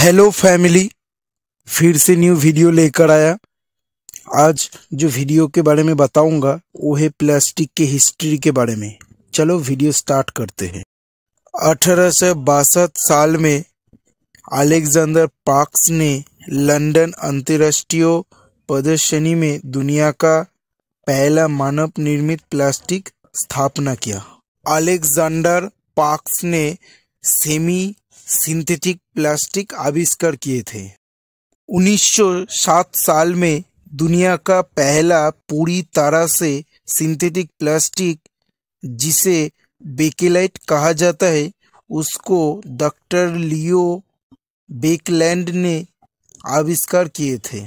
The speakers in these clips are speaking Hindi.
हेलो फैमिली फिर से न्यू वीडियो लेकर आया आज जो वीडियो के बारे में बताऊंगा वो है प्लास्टिक के हिस्ट्री के बारे में चलो वीडियो स्टार्ट करते हैं अठारह साल में अलेक्जेंडर पार्क्स ने लंदन अंतर्राष्ट्रीय प्रदर्शनी में दुनिया का पहला मानव निर्मित प्लास्टिक स्थापना किया अलेक्जेंडर पार्क्स ने सेमी सिंथेटिक प्लास्टिक आविष्कार किए थे 1907 साल में दुनिया का पहला पूरी तरह से सिंथेटिक प्लास्टिक जिसे बेकेलाइट कहा जाता है उसको डॉक्टर लियो बेकलैंड ने आविष्कार किए थे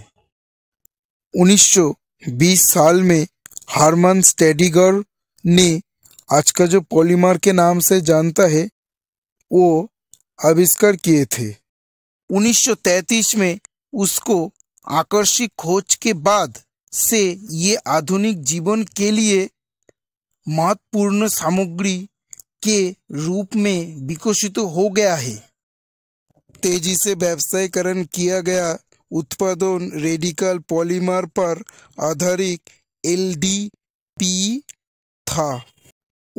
1920 साल में हारमन स्टेडिगर ने आज का जो पॉलीमर के नाम से जानता है वो आविष्कार किए थे 1933 में उसको आकर्षित खोज के बाद से ये आधुनिक जीवन के लिए महत्वपूर्ण सामग्री के रूप में विकसित हो गया है तेजी से व्यवसायीकरण किया गया उत्पादन रेडिकल पॉलीमर पर आधारित एलडीपी था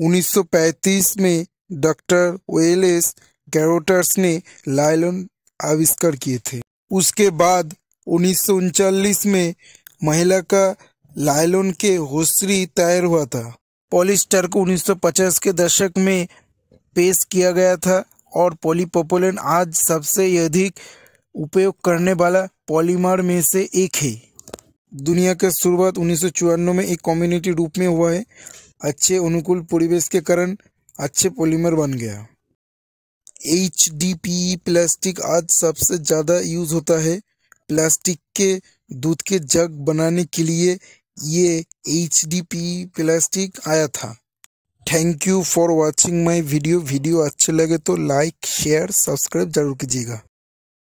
1935 में डॉक्टर वेलेस कैरोटर्स ने लाइलन आविष्कार किए थे उसके बाद उन्नीस में महिला का लाइलन के होश्री तैयार हुआ था पॉलिस्टर को 1950 के दशक में पेश किया गया था और पॉलीपोपोलिन आज सबसे अधिक उपयोग करने वाला पॉलीमर में से एक है दुनिया का शुरुआत उन्नीस में एक कम्युनिटी रूप में हुआ है अच्छे अनुकूल परिवेश के कारण अच्छे पॉलीमर बन गया एच डी पी प्लास्टिक आज सबसे ज़्यादा यूज होता है प्लास्टिक के दूध के जग बनाने के लिए ये एच डी पी प्लास्टिक आया था thank you for watching my video video अच्छे लगे तो लाइक शेयर सब्सक्राइब जरूर कीजिएगा